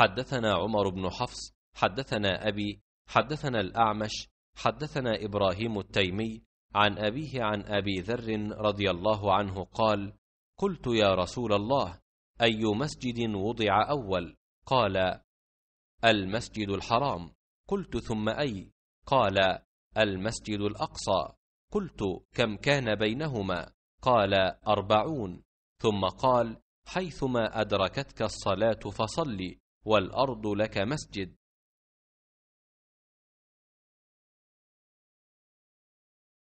حدثنا عمر بن حفص حدثنا أبي حدثنا الأعمش حدثنا إبراهيم التيمي عن أبيه عن أبي ذر رضي الله عنه قال قلت يا رسول الله أي مسجد وضع أول قال المسجد الحرام قلت ثم أي قال المسجد الأقصى قلت كم كان بينهما قال أربعون ثم قال حيثما أدركتك الصلاة فصلي والأرض لك مسجد